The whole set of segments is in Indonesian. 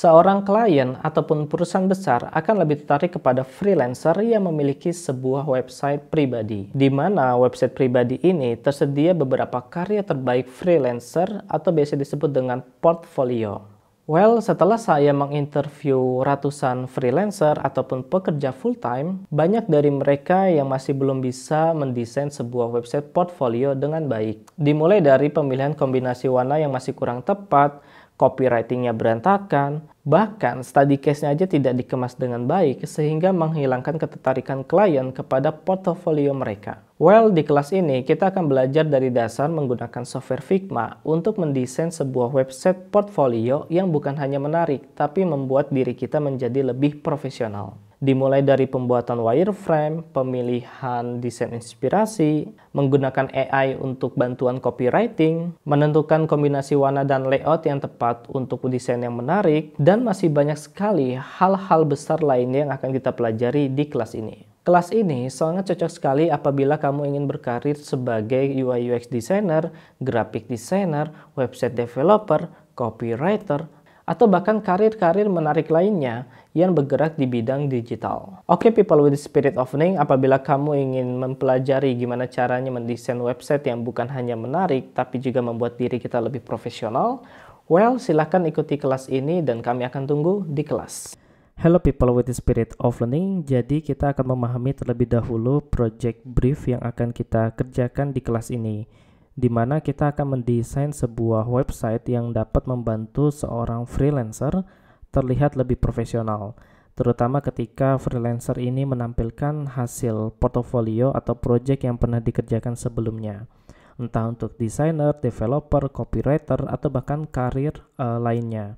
Seorang klien ataupun perusahaan besar akan lebih tertarik kepada freelancer yang memiliki sebuah website pribadi, di mana website pribadi ini tersedia beberapa karya terbaik freelancer atau biasa disebut dengan portfolio. Well, setelah saya menginterview ratusan freelancer ataupun pekerja full-time, banyak dari mereka yang masih belum bisa mendesain sebuah website portfolio dengan baik. Dimulai dari pemilihan kombinasi warna yang masih kurang tepat, copywritingnya berantakan, bahkan study case-nya aja tidak dikemas dengan baik sehingga menghilangkan ketertarikan klien kepada portofolio mereka. Well, di kelas ini kita akan belajar dari dasar menggunakan software Figma untuk mendesain sebuah website portfolio yang bukan hanya menarik, tapi membuat diri kita menjadi lebih profesional dimulai dari pembuatan wireframe, pemilihan desain inspirasi, menggunakan AI untuk bantuan copywriting, menentukan kombinasi warna dan layout yang tepat untuk desain yang menarik, dan masih banyak sekali hal-hal besar lainnya yang akan kita pelajari di kelas ini. Kelas ini sangat cocok sekali apabila kamu ingin berkarir sebagai UI UX designer, graphic designer, website developer, copywriter, atau bahkan karir-karir menarik lainnya yang bergerak di bidang digital. Oke okay, people with the spirit of learning, apabila kamu ingin mempelajari gimana caranya mendesain website yang bukan hanya menarik tapi juga membuat diri kita lebih profesional, well silahkan ikuti kelas ini dan kami akan tunggu di kelas. Hello people with the spirit of learning. Jadi kita akan memahami terlebih dahulu project brief yang akan kita kerjakan di kelas ini di mana kita akan mendesain sebuah website yang dapat membantu seorang freelancer terlihat lebih profesional, terutama ketika freelancer ini menampilkan hasil portofolio atau project yang pernah dikerjakan sebelumnya, entah untuk desainer, developer, copywriter, atau bahkan karir uh, lainnya.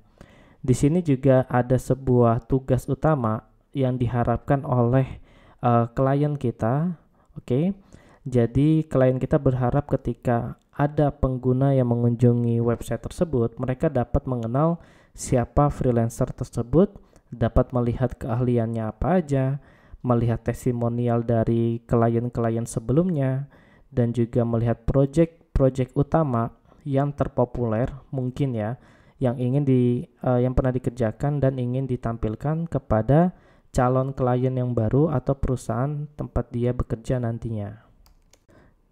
Di sini juga ada sebuah tugas utama yang diharapkan oleh uh, klien kita, oke. Okay? Jadi klien kita berharap ketika ada pengguna yang mengunjungi website tersebut, mereka dapat mengenal siapa freelancer tersebut, dapat melihat keahliannya apa aja, melihat testimonial dari klien-klien sebelumnya, dan juga melihat proyek-proyek utama yang terpopuler mungkin ya, yang ingin di uh, yang pernah dikerjakan dan ingin ditampilkan kepada calon klien yang baru atau perusahaan tempat dia bekerja nantinya.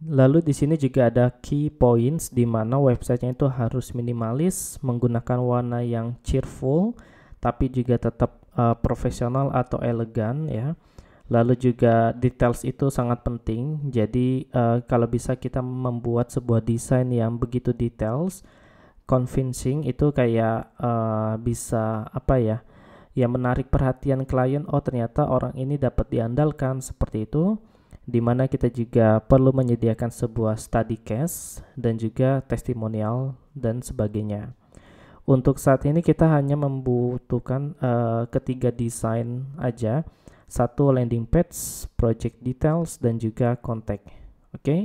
Lalu di sini juga ada key points di mana websitenya itu harus minimalis, menggunakan warna yang cheerful, tapi juga tetap uh, profesional atau elegan ya. Lalu juga details itu sangat penting. Jadi uh, kalau bisa kita membuat sebuah desain yang begitu details, convincing itu kayak uh, bisa apa ya? Ya menarik perhatian klien. Oh ternyata orang ini dapat diandalkan seperti itu di mana kita juga perlu menyediakan sebuah study case dan juga testimonial dan sebagainya. Untuk saat ini kita hanya membutuhkan uh, ketiga desain aja, satu landing page, project details dan juga kontak. Oke. Okay?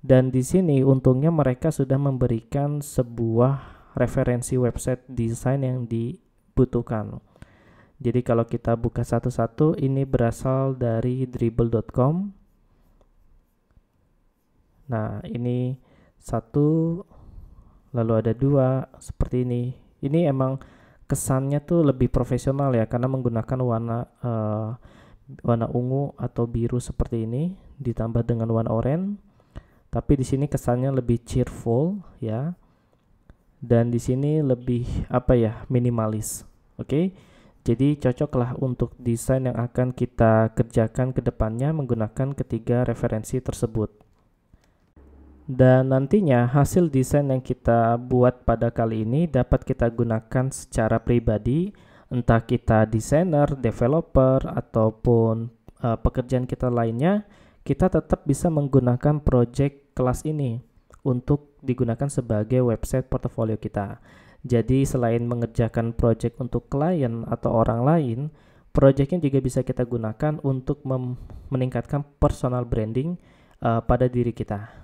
Dan di sini untungnya mereka sudah memberikan sebuah referensi website desain yang dibutuhkan. Jadi kalau kita buka satu-satu ini berasal dari dribble.com Nah, ini satu, lalu ada dua seperti ini. Ini emang kesannya tuh lebih profesional ya, karena menggunakan warna uh, warna ungu atau biru seperti ini, ditambah dengan warna oranye. Tapi di sini kesannya lebih cheerful ya, dan di sini lebih apa ya minimalis. Oke. Okay? Jadi cocoklah untuk desain yang akan kita kerjakan ke depannya menggunakan ketiga referensi tersebut dan nantinya hasil desain yang kita buat pada kali ini dapat kita gunakan secara pribadi entah kita desainer, developer ataupun uh, pekerjaan kita lainnya kita tetap bisa menggunakan project kelas ini untuk digunakan sebagai website portfolio kita. Jadi selain mengerjakan project untuk klien atau orang lain, projectnya juga bisa kita gunakan untuk meningkatkan personal branding uh, pada diri kita.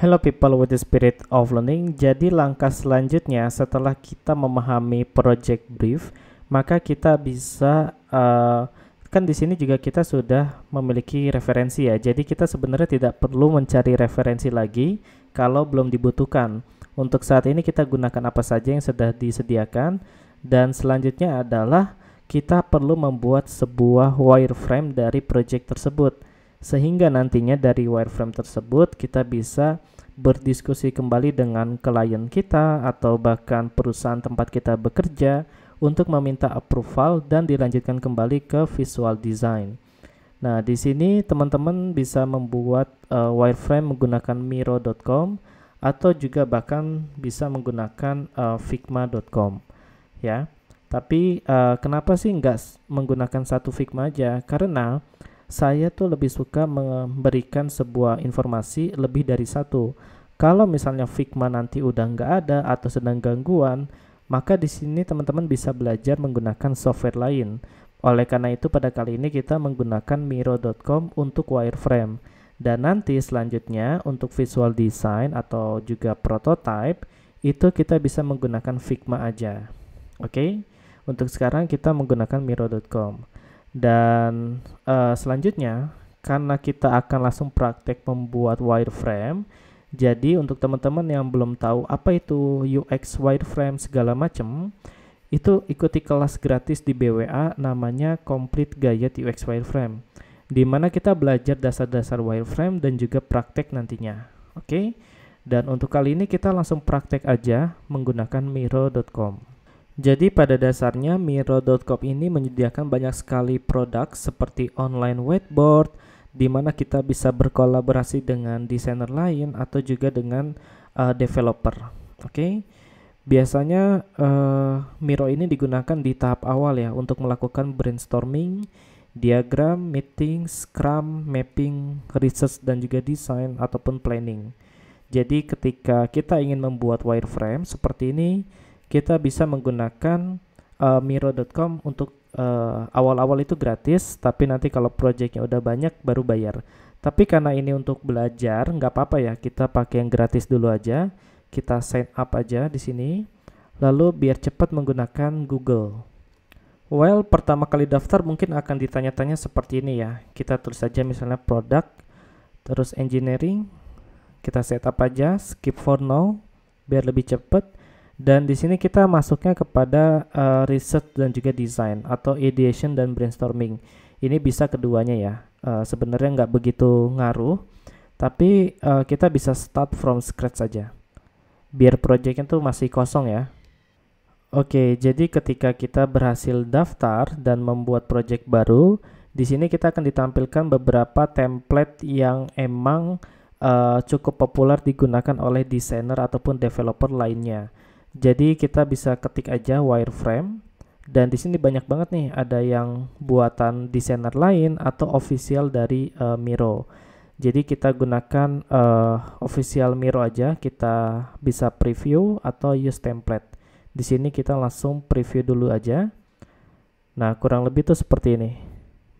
Hello people with the spirit of learning. Jadi langkah selanjutnya setelah kita memahami project brief, maka kita bisa uh, kan di sini juga kita sudah memiliki referensi ya. Jadi kita sebenarnya tidak perlu mencari referensi lagi kalau belum dibutuhkan. Untuk saat ini kita gunakan apa saja yang sudah disediakan dan selanjutnya adalah kita perlu membuat sebuah wireframe dari project tersebut sehingga nantinya dari wireframe tersebut kita bisa berdiskusi kembali dengan klien kita atau bahkan perusahaan tempat kita bekerja untuk meminta approval dan dilanjutkan kembali ke visual design. Nah, di sini teman-teman bisa membuat uh, wireframe menggunakan miro.com atau juga bahkan bisa menggunakan uh, eh, figma.com ya. Tapi uh, kenapa sih nggak menggunakan satu Figma aja? Karena saya tuh lebih suka memberikan sebuah informasi lebih dari satu. Kalau misalnya Figma nanti udah nggak ada atau sedang gangguan, maka di sini teman-teman bisa belajar menggunakan software lain. Oleh karena itu pada kali ini kita menggunakan miro.com untuk wireframe. Dan nanti selanjutnya untuk visual design atau juga prototype itu kita bisa menggunakan Figma aja. Oke. Okay? Untuk sekarang kita menggunakan miro.com. Dan uh, selanjutnya, karena kita akan langsung praktek membuat wireframe, jadi untuk teman-teman yang belum tahu apa itu UX wireframe segala macam, itu ikuti kelas gratis di BWA namanya Complete Gaya UX Wireframe, di mana kita belajar dasar-dasar wireframe dan juga praktek nantinya. Oke, okay? dan untuk kali ini kita langsung praktek aja menggunakan miro.com. Jadi pada dasarnya Miro.com ini menyediakan banyak sekali produk seperti online whiteboard di mana kita bisa berkolaborasi dengan desainer lain atau juga dengan uh, developer. Oke. Okay? Biasanya uh, Miro ini digunakan di tahap awal ya untuk melakukan brainstorming, diagram, meeting, scrum, mapping, research dan juga desain ataupun planning. Jadi ketika kita ingin membuat wireframe seperti ini, kita bisa menggunakan uh, eh, miro.com untuk eh, awal-awal uh, itu gratis, tapi nanti kalau projectnya udah banyak baru bayar. Tapi karena ini untuk belajar, nggak apa-apa ya, kita pakai yang gratis dulu aja. Kita sign up aja di sini. Lalu biar cepat menggunakan Google. Well, pertama kali daftar mungkin akan ditanya-tanya seperti ini ya. Kita tulis aja misalnya produk, terus engineering. Kita set setup aja, skip for now, biar lebih cepat. Dan di sini kita masuknya kepada uh, eh, riset dan juga design atau ideation dan brainstorming. Ini bisa keduanya ya. Uh, sebenarnya nggak begitu ngaruh, tapi uh, kita bisa start from scratch saja. Biar projectnya tuh masih kosong ya. Oke, jadi ketika kita berhasil daftar dan membuat project baru, di sini kita akan ditampilkan beberapa template yang emang uh, cukup populer digunakan oleh desainer ataupun developer lainnya. Jadi kita bisa ketik aja wireframe dan di sini banyak banget nih ada yang buatan desainer lain atau official dari uh, Miro. Jadi kita gunakan uh, official Miro aja, kita bisa preview atau use template. Di sini kita langsung preview dulu aja. Nah, kurang lebih tuh seperti ini.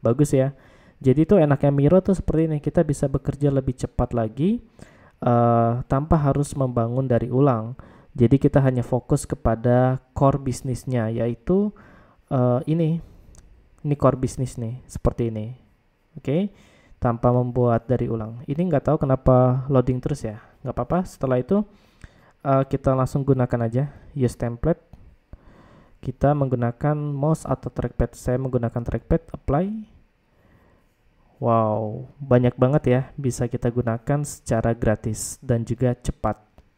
Bagus ya. Jadi itu enaknya Miro tuh seperti ini, kita bisa bekerja lebih cepat lagi uh, tanpa harus membangun dari ulang. Jadi kita hanya fokus kepada core bisnisnya yaitu uh, ini. Ini core bisnis nih, seperti ini. Oke. Okay? Tanpa membuat dari ulang. Ini nggak tahu kenapa loading terus ya. Nggak apa-apa. Setelah itu uh, kita langsung gunakan aja use template. Kita menggunakan mouse atau trackpad. Saya menggunakan trackpad, apply. Wow, banyak banget ya bisa kita gunakan secara gratis dan juga cepat.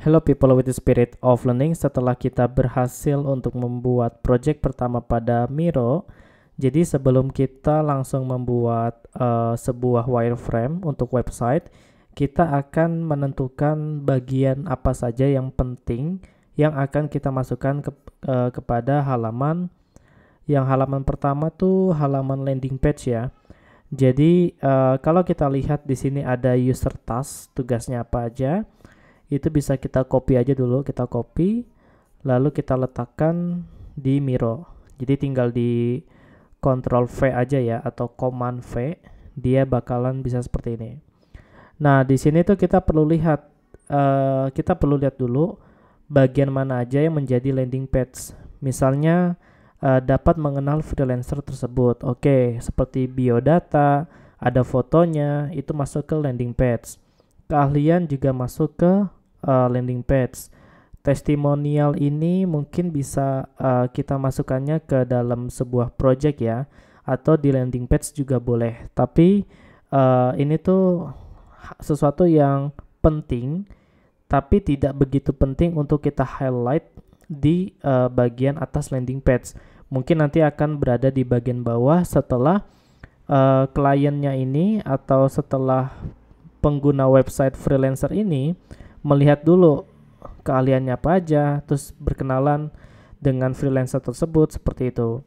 Hello people with the spirit of learning. Setelah kita berhasil untuk membuat project pertama pada Miro, jadi sebelum kita langsung membuat uh, sebuah wireframe untuk website, kita akan menentukan bagian apa saja yang penting yang akan kita masukkan ke, uh, kepada halaman yang halaman pertama tuh halaman landing page ya. Jadi uh, kalau kita lihat di sini ada user task, tugasnya apa aja itu bisa kita copy aja dulu kita copy lalu kita letakkan di Miro jadi tinggal di Ctrl V aja ya atau Command V dia bakalan bisa seperti ini nah di sini tuh kita perlu lihat uh, kita perlu lihat dulu bagian mana aja yang menjadi landing page misalnya uh, dapat mengenal freelancer tersebut. Oke, okay, seperti biodata, ada fotonya, itu masuk ke landing page. Keahlian juga masuk ke uh, landing page. Testimonial ini mungkin bisa uh, kita masukkannya ke dalam sebuah project ya atau di landing page juga boleh. Tapi uh, ini tuh sesuatu yang penting tapi tidak begitu penting untuk kita highlight di uh, bagian atas landing page. Mungkin nanti akan berada di bagian bawah setelah uh, kliennya ini atau setelah pengguna website freelancer ini melihat dulu keahliannya apa aja, terus berkenalan dengan freelancer tersebut seperti itu.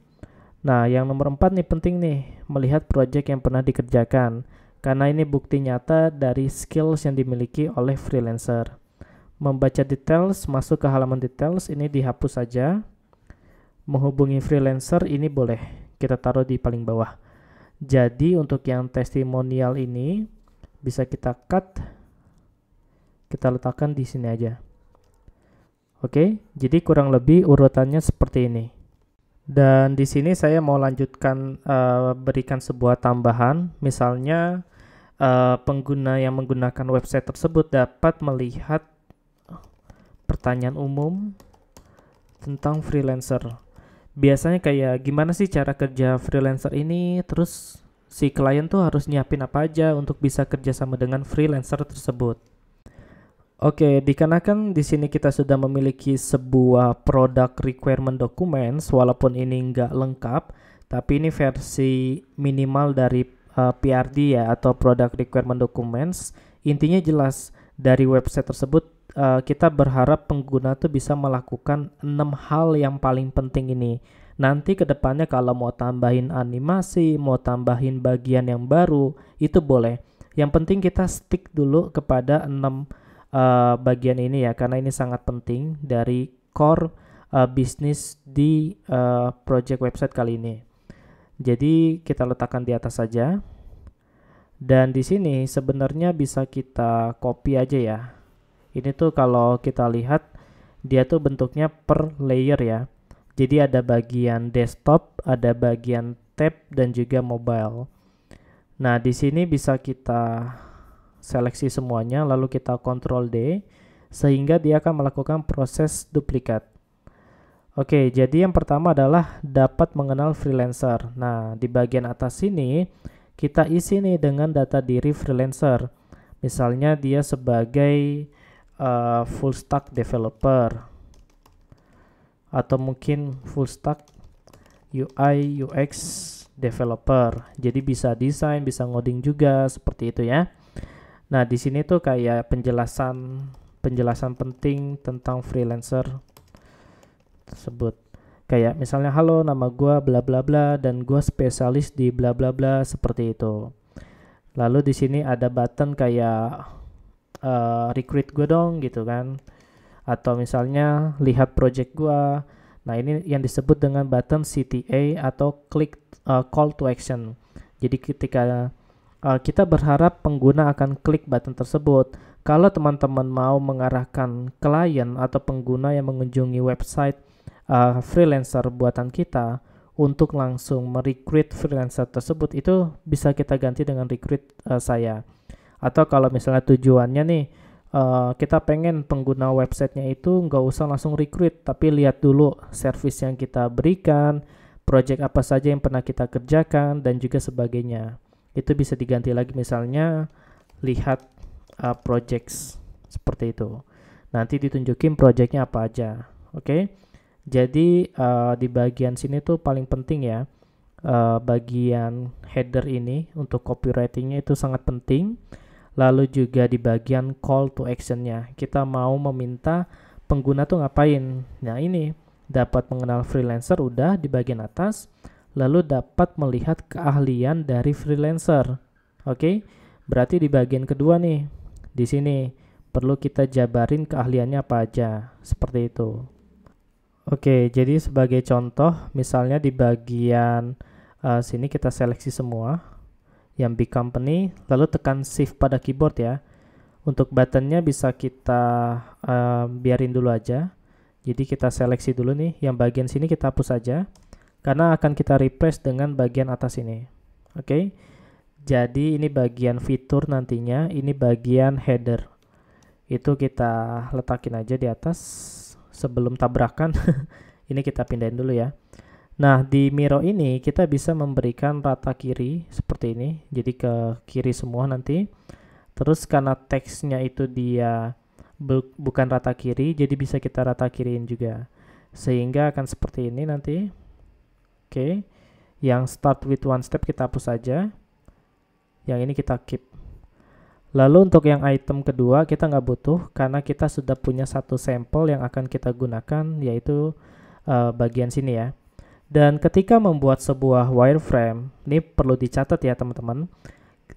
Nah, yang nomor empat nih penting nih, melihat project yang pernah dikerjakan, karena ini bukti nyata dari skills yang dimiliki oleh freelancer. Membaca details, masuk ke halaman details, ini dihapus saja. Menghubungi freelancer ini boleh, kita taruh di paling bawah. Jadi untuk yang testimonial ini bisa kita cut kita letakkan di sini aja. Oke, jadi kurang lebih urutannya seperti ini. Dan di sini saya mau lanjutkan uh, berikan sebuah tambahan, misalnya uh, pengguna yang menggunakan website tersebut dapat melihat pertanyaan umum tentang freelancer. Biasanya kayak gimana sih cara kerja freelancer ini, terus si klien tuh harus nyiapin apa aja untuk bisa kerja sama dengan freelancer tersebut. Oke, dikarenakan di sini kita sudah memiliki sebuah produk requirement documents, walaupun ini nggak lengkap, tapi ini versi minimal dari uh, eh, PRD ya atau product requirement documents. Intinya jelas dari website tersebut uh, kita berharap pengguna tuh bisa melakukan enam hal yang paling penting ini. Nanti kedepannya kalau mau tambahin animasi, mau tambahin bagian yang baru, itu boleh. Yang penting kita stick dulu kepada enam uh, bagian ini ya karena ini sangat penting dari core uh, bisnis di uh, project website kali ini. Jadi kita letakkan di atas saja. Dan di sini sebenarnya bisa kita copy aja ya. Ini tuh kalau kita lihat dia tuh bentuknya per layer ya. Jadi ada bagian desktop, ada bagian tab dan juga mobile. Nah, di sini bisa kita seleksi semuanya lalu kita kontrol D sehingga dia akan melakukan proses duplikat. Oke, jadi yang pertama adalah dapat mengenal freelancer. Nah, di bagian atas sini kita isi nih dengan data diri freelancer. Misalnya dia sebagai uh, full stack developer atau mungkin full stack UI UX developer. Jadi bisa desain, bisa ngoding juga seperti itu ya. Nah, di sini tuh kayak penjelasan penjelasan penting tentang freelancer tersebut. Kayak misalnya halo nama gua bla bla bla dan gua spesialis di bla bla bla seperti itu. Lalu di sini ada button kayak uh, recruit gue dong gitu kan. Atau misalnya lihat project gua. Nah, ini yang disebut dengan button CTA atau click uh, call to action. Jadi ketika uh, kita berharap pengguna akan klik button tersebut. Kalau teman-teman mau mengarahkan klien atau pengguna yang mengunjungi website uh, freelancer buatan kita untuk langsung merekrut freelancer tersebut itu bisa kita ganti dengan rekrut uh, saya. Atau kalau misalnya tujuannya nih uh, kita pengen pengguna websitenya itu nggak usah langsung recruit tapi lihat dulu service yang kita berikan, project apa saja yang pernah kita kerjakan dan juga sebagainya itu bisa diganti lagi misalnya lihat uh, projects seperti itu nanti ditunjukin projectnya apa aja oke okay? jadi uh, di bagian sini tuh paling penting ya uh, bagian header ini untuk copywritingnya itu sangat penting lalu juga di bagian call to actionnya kita mau meminta pengguna tuh ngapain nah ini dapat mengenal freelancer udah di bagian atas lalu dapat melihat keahlian dari freelancer. Oke, berarti di bagian kedua nih, di sini perlu kita jabarin keahliannya apa aja, seperti itu. Oke, jadi sebagai contoh, misalnya di bagian uh, sini kita seleksi semua yang big company, lalu tekan shift pada keyboard ya. Untuk buttonnya bisa kita uh, biarin dulu aja. Jadi kita seleksi dulu nih, yang bagian sini kita hapus aja karena akan kita replace dengan bagian atas ini. Oke. Okay? Jadi ini bagian fitur nantinya, ini bagian header. Itu kita letakin aja di atas sebelum tabrakan. ini kita pindahin dulu ya. Nah, di mirror ini kita bisa memberikan rata kiri seperti ini. Jadi ke kiri semua nanti. Terus karena teksnya itu dia bukan rata kiri, jadi bisa kita rata kiriin juga. Sehingga akan seperti ini nanti Oke. Yang start with one step kita hapus saja. Yang ini kita keep. Lalu untuk yang item kedua kita nggak butuh karena kita sudah punya satu sampel yang akan kita gunakan yaitu uh, bagian sini ya. Dan ketika membuat sebuah wireframe, ini perlu dicatat ya teman-teman.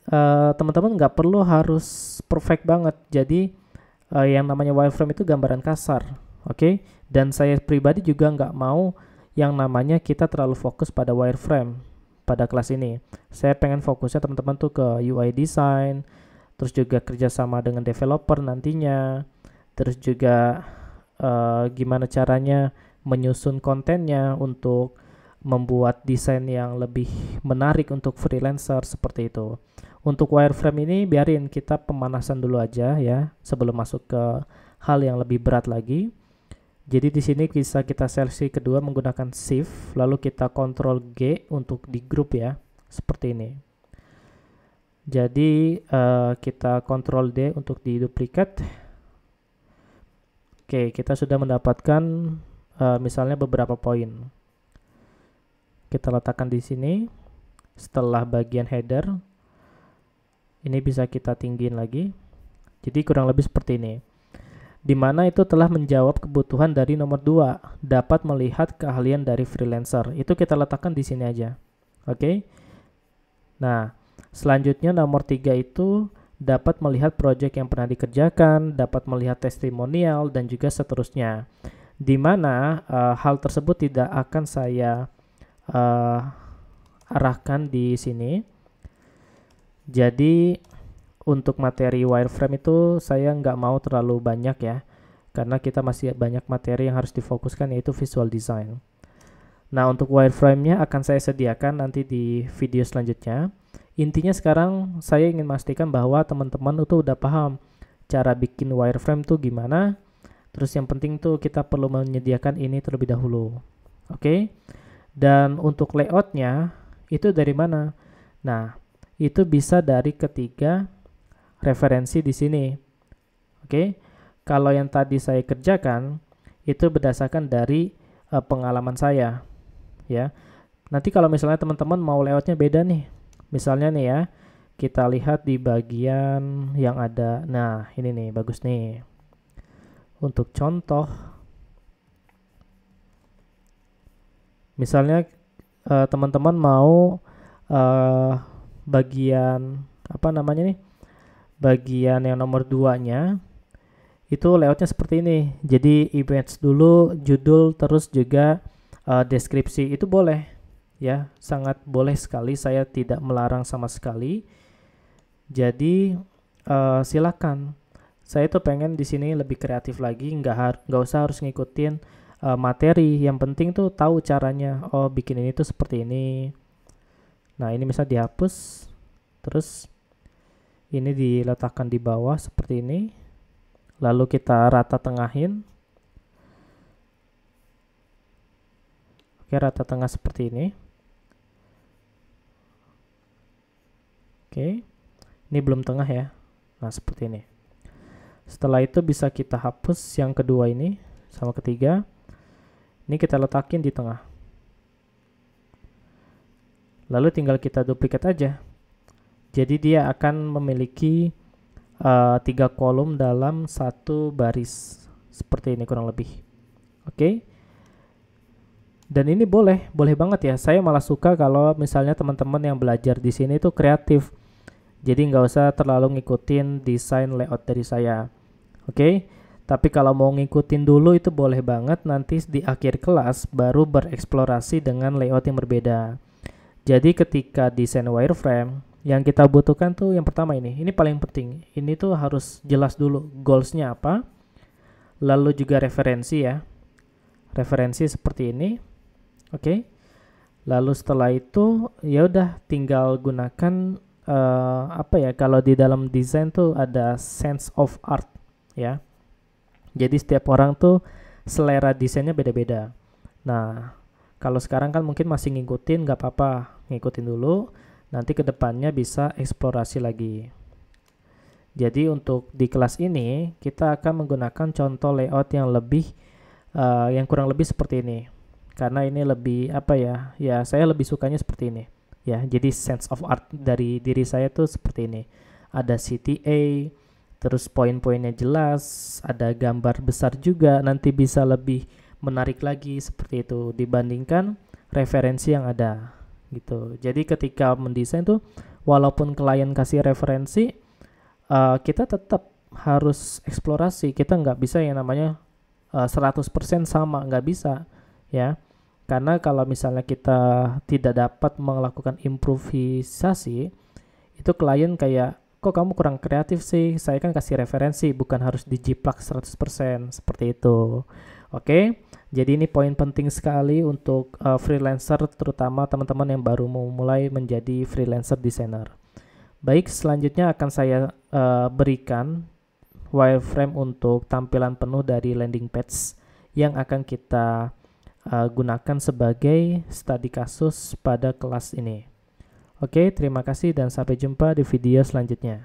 teman eh, teman-teman nggak perlu harus perfect banget. Jadi uh, yang namanya wireframe itu gambaran kasar, oke? Okay? Dan saya pribadi juga nggak mau yang namanya kita terlalu fokus pada wireframe pada kelas ini. Saya pengen fokusnya teman-teman tuh ke UI design, terus juga kerjasama dengan developer nantinya, terus juga uh, gimana caranya menyusun kontennya untuk membuat desain yang lebih menarik untuk freelancer seperti itu. Untuk wireframe ini biarin kita pemanasan dulu aja ya sebelum masuk ke hal yang lebih berat lagi. Jadi di sini bisa kita seleksi kedua menggunakan shift lalu kita kontrol G untuk di grup ya, seperti ini. Jadi uh, kita kontrol D untuk di duplikat. Oke, kita sudah mendapatkan uh, misalnya beberapa poin. Kita letakkan di sini setelah bagian header. Ini bisa kita tinggiin lagi. Jadi kurang lebih seperti ini di mana itu telah menjawab kebutuhan dari nomor 2, dapat melihat keahlian dari freelancer. Itu kita letakkan di sini aja. Oke. Okay? Nah, selanjutnya nomor 3 itu dapat melihat project yang pernah dikerjakan, dapat melihat testimonial dan juga seterusnya. Di mana uh, hal tersebut tidak akan saya uh, arahkan di sini. Jadi untuk materi wireframe itu saya nggak mau terlalu banyak ya karena kita masih banyak materi yang harus difokuskan yaitu visual design. Nah untuk wireframe-nya akan saya sediakan nanti di video selanjutnya. Intinya sekarang saya ingin memastikan bahwa teman-teman itu udah paham cara bikin wireframe tuh gimana. Terus yang penting tuh kita perlu menyediakan ini terlebih dahulu. Oke. Okay? Dan untuk layoutnya itu dari mana? Nah itu bisa dari ketiga referensi di sini. Oke. Okay? Kalau yang tadi saya kerjakan itu berdasarkan dari uh, pengalaman saya ya. Nanti kalau misalnya teman-teman mau lewatnya beda nih. Misalnya nih ya, kita lihat di bagian yang ada. Nah, ini nih bagus nih. Untuk contoh misalnya eh, teman-teman uh, mau uh, bagian apa namanya nih? bagian yang nomor 2-nya itu layoutnya seperti ini. Jadi image dulu, judul, terus juga uh, deskripsi itu boleh ya, sangat boleh sekali. Saya tidak melarang sama sekali. Jadi uh, silakan. Saya tuh pengen di sini lebih kreatif lagi, nggak nggak usah harus ngikutin uh, materi. Yang penting tuh tahu caranya. Oh bikin ini tuh seperti ini. Nah ini bisa dihapus, terus ini diletakkan di bawah seperti ini lalu kita rata tengahin oke rata tengah seperti ini oke ini belum tengah ya nah seperti ini setelah itu bisa kita hapus yang kedua ini sama ketiga ini kita letakin di tengah lalu tinggal kita duplikat aja jadi dia akan memiliki uh, tiga kolom dalam satu baris seperti ini kurang lebih. Oke. Okay. Dan ini boleh, boleh banget ya. Saya malah suka kalau misalnya teman-teman yang belajar di sini itu kreatif. Jadi nggak usah terlalu ngikutin desain layout dari saya. Oke. Okay? Tapi kalau mau ngikutin dulu itu boleh banget nanti di akhir kelas baru bereksplorasi dengan layout yang berbeda. Jadi ketika desain wireframe, yang kita butuhkan tuh yang pertama ini ini paling penting ini tuh harus jelas dulu goalsnya apa lalu juga referensi ya referensi seperti ini oke okay. lalu setelah itu ya udah tinggal gunakan uh, apa ya kalau di dalam desain tuh ada sense of art ya jadi setiap orang tuh selera desainnya beda-beda nah kalau sekarang kan mungkin masih ngikutin nggak apa-apa ngikutin dulu nanti kedepannya bisa eksplorasi lagi. Jadi untuk di kelas ini kita akan menggunakan contoh layout yang lebih uh, yang kurang lebih seperti ini. Karena ini lebih apa ya? Ya, saya lebih sukanya seperti ini. Ya, jadi sense of art dari diri saya tuh seperti ini. Ada CTA, terus poin-poinnya jelas, ada gambar besar juga nanti bisa lebih menarik lagi seperti itu dibandingkan referensi yang ada gitu. Jadi ketika mendesain tuh walaupun klien kasih referensi uh, kita tetap harus eksplorasi. Kita nggak bisa yang namanya uh, eh, 100% sama, nggak bisa ya. Karena kalau misalnya kita tidak dapat melakukan improvisasi, itu klien kayak kok kamu kurang kreatif sih? Saya kan kasih referensi, bukan harus dijiplak 100% seperti itu. Oke. Okay? Jadi ini poin penting sekali untuk uh, freelancer terutama teman-teman yang baru memulai menjadi freelancer designer. Baik, selanjutnya akan saya uh, berikan wireframe untuk tampilan penuh dari landing page yang akan kita uh, gunakan sebagai studi kasus pada kelas ini. Oke, terima kasih dan sampai jumpa di video selanjutnya.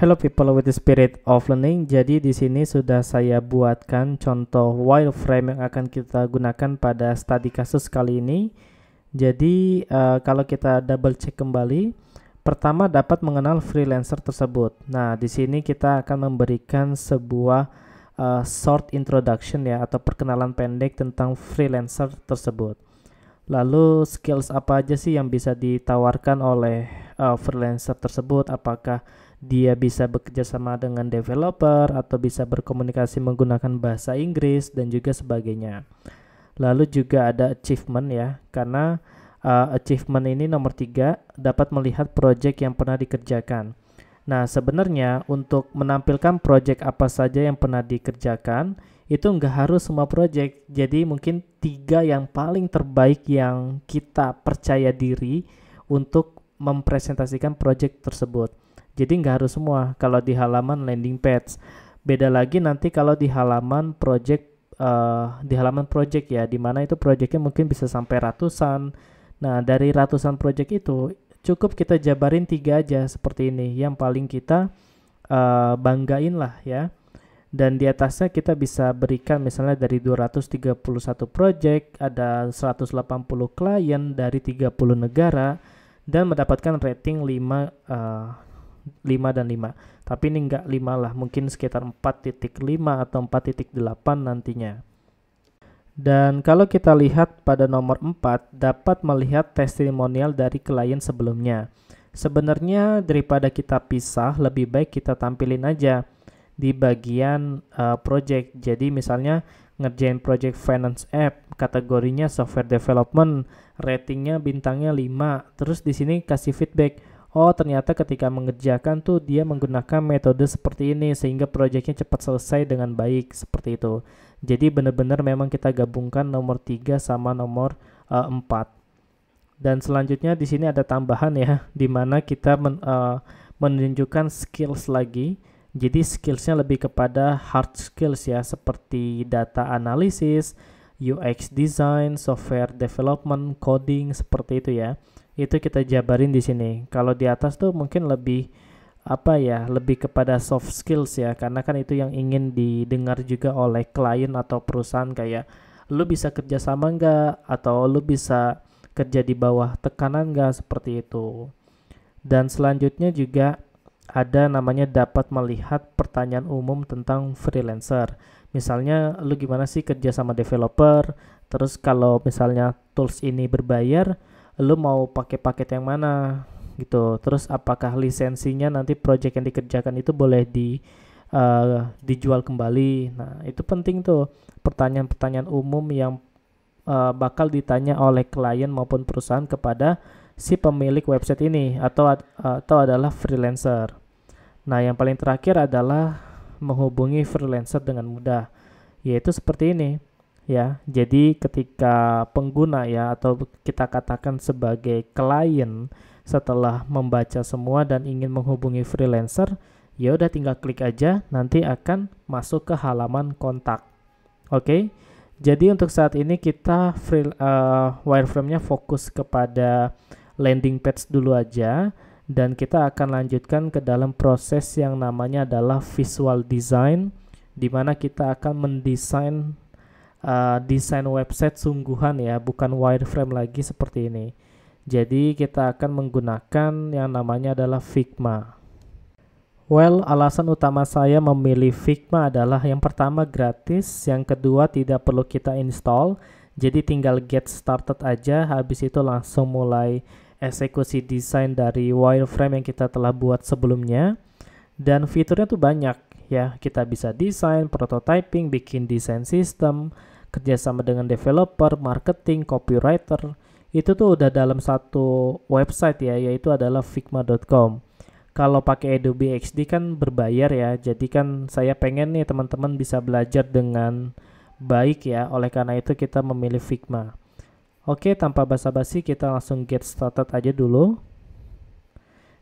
Hello people with the spirit of learning. Jadi di sini sudah saya buatkan contoh wireframe yang akan kita gunakan pada studi kasus kali ini. Jadi uh, kalau kita double check kembali, pertama dapat mengenal freelancer tersebut. Nah, di sini kita akan memberikan sebuah uh, short introduction ya atau perkenalan pendek tentang freelancer tersebut. Lalu skills apa aja sih yang bisa ditawarkan oleh uh, freelancer tersebut? Apakah dia bisa bekerja sama dengan developer atau bisa berkomunikasi menggunakan bahasa Inggris dan juga sebagainya. Lalu juga ada achievement ya, karena uh, achievement ini nomor tiga dapat melihat project yang pernah dikerjakan. Nah, sebenarnya untuk menampilkan project apa saja yang pernah dikerjakan, itu nggak harus semua project. Jadi mungkin tiga yang paling terbaik yang kita percaya diri untuk mempresentasikan project tersebut. Jadi nggak harus semua kalau di halaman landing page. Beda lagi nanti kalau di halaman project uh, di halaman project ya, di mana itu projectnya mungkin bisa sampai ratusan. Nah dari ratusan project itu cukup kita jabarin tiga aja seperti ini. Yang paling kita uh, banggain lah ya dan di atasnya kita bisa berikan misalnya dari 231 project ada 180 klien dari 30 negara dan mendapatkan rating 5 uh, eh, 5 dan 5 tapi ini enggak 5 lah mungkin sekitar 4.5 atau 4.8 nantinya dan kalau kita lihat pada nomor 4 dapat melihat testimonial dari klien sebelumnya sebenarnya daripada kita pisah lebih baik kita tampilin aja di bagian uh, project jadi misalnya ngerjain project finance app, kategorinya software development, ratingnya bintangnya 5. Terus di sini kasih feedback, oh ternyata ketika mengerjakan tuh dia menggunakan metode seperti ini sehingga proyeknya cepat selesai dengan baik seperti itu. Jadi benar-benar memang kita gabungkan nomor 3 sama nomor uh, eh, 4. Dan selanjutnya di sini ada tambahan ya di mana kita men, uh, menunjukkan skills lagi. Jadi skillsnya lebih kepada hard skills ya seperti data analisis, UX design, software development, coding seperti itu ya itu kita jabarin di sini. Kalau di atas tuh mungkin lebih apa ya, lebih kepada soft skills ya, karena kan itu yang ingin didengar juga oleh klien atau perusahaan kayak lu bisa kerja sama enggak atau lu bisa kerja di bawah tekanan enggak seperti itu. Dan selanjutnya juga ada namanya dapat melihat pertanyaan umum tentang freelancer. Misalnya lu gimana sih kerja sama developer, terus kalau misalnya tools ini berbayar, lu mau pakai paket yang mana gitu terus apakah lisensinya nanti project yang dikerjakan itu boleh di uh, dijual kembali nah itu penting tuh pertanyaan-pertanyaan umum yang uh, bakal ditanya oleh klien maupun perusahaan kepada si pemilik website ini atau atau adalah freelancer nah yang paling terakhir adalah menghubungi freelancer dengan mudah yaitu seperti ini ya. Jadi ketika pengguna ya atau kita katakan sebagai klien setelah membaca semua dan ingin menghubungi freelancer, ya udah tinggal klik aja nanti akan masuk ke halaman kontak. Oke. Okay? Jadi untuk saat ini kita free, uh, wireframe-nya fokus kepada landing page dulu aja dan kita akan lanjutkan ke dalam proses yang namanya adalah visual design di mana kita akan mendesain Eh, desain website sungguhan ya, bukan wireframe lagi seperti ini. Jadi kita akan menggunakan yang namanya adalah Figma. Well, alasan utama saya memilih Figma adalah yang pertama gratis, yang kedua tidak perlu kita install, jadi tinggal get started aja, habis itu langsung mulai eksekusi desain dari wireframe yang kita telah buat sebelumnya. Dan fiturnya tuh banyak ya, kita bisa desain, prototyping, bikin desain sistem, kerjasama dengan developer, marketing, copywriter, itu tuh udah dalam satu website ya, yaitu adalah figma.com. Kalau pakai Adobe XD kan berbayar ya, jadi kan saya pengen nih teman-teman bisa belajar dengan baik ya, oleh karena itu kita memilih Figma. Oke, tanpa basa-basi kita langsung get started aja dulu.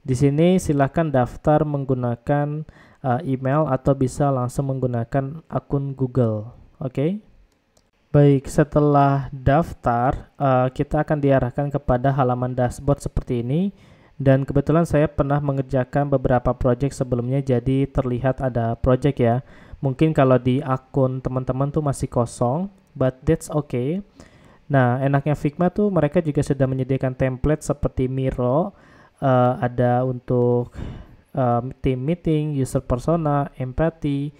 Di sini silahkan daftar menggunakan uh, email atau bisa langsung menggunakan akun Google. Oke. Okay? Baik, setelah daftar, uh, kita akan diarahkan kepada halaman dashboard seperti ini. Dan kebetulan saya pernah mengerjakan beberapa project sebelumnya, jadi terlihat ada project ya. Mungkin kalau di akun teman-teman tuh masih kosong, but that's okay. Nah, enaknya Figma tuh mereka juga sudah menyediakan template seperti Miro, uh, ada untuk uh, team meeting, user persona, empathy,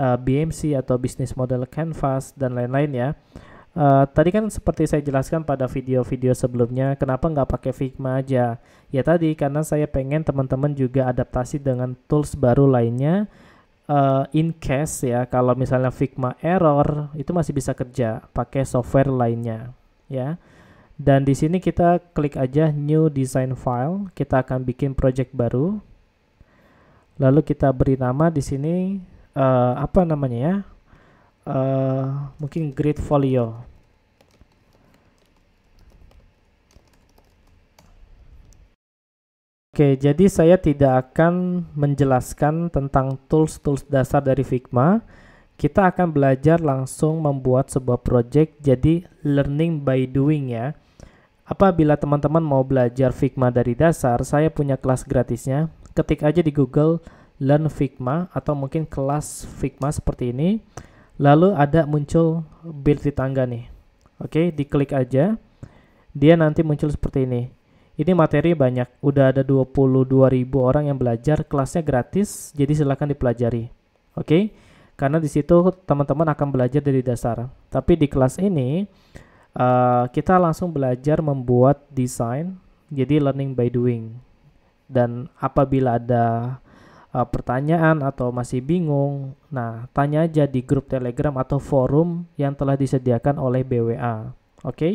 uh, eh, BMC atau bisnis model canvas dan lain-lain ya. Uh, tadi kan seperti saya jelaskan pada video-video sebelumnya, kenapa nggak pakai Figma aja? Ya tadi karena saya pengen teman-teman juga adaptasi dengan tools baru lainnya. Uh, in case ya, kalau misalnya Figma error, itu masih bisa kerja pakai software lainnya, ya. Dan di sini kita klik aja New Design File, kita akan bikin project baru. Lalu kita beri nama di sini uh, apa namanya ya uh, mungkin grid folio Oke, jadi saya tidak akan menjelaskan tentang tools-tools dasar dari Figma. Kita akan belajar langsung membuat sebuah project, jadi learning by doing ya. Apabila teman-teman mau belajar Figma dari dasar, saya punya kelas gratisnya. Ketik aja di Google learn Figma atau mungkin kelas Figma seperti ini. Lalu ada muncul build di tangga nih. Oke, diklik aja. Dia nanti muncul seperti ini. Ini materi banyak, udah ada 22.000 orang yang belajar, kelasnya gratis, jadi silahkan dipelajari. Oke, karena di situ teman-teman akan belajar dari dasar. Tapi di kelas ini, uh, kita langsung belajar membuat desain, jadi learning by doing. Dan apabila ada uh, pertanyaan atau masih bingung, nah tanya aja di grup Telegram atau forum yang telah disediakan oleh BWA. Oke? Okay?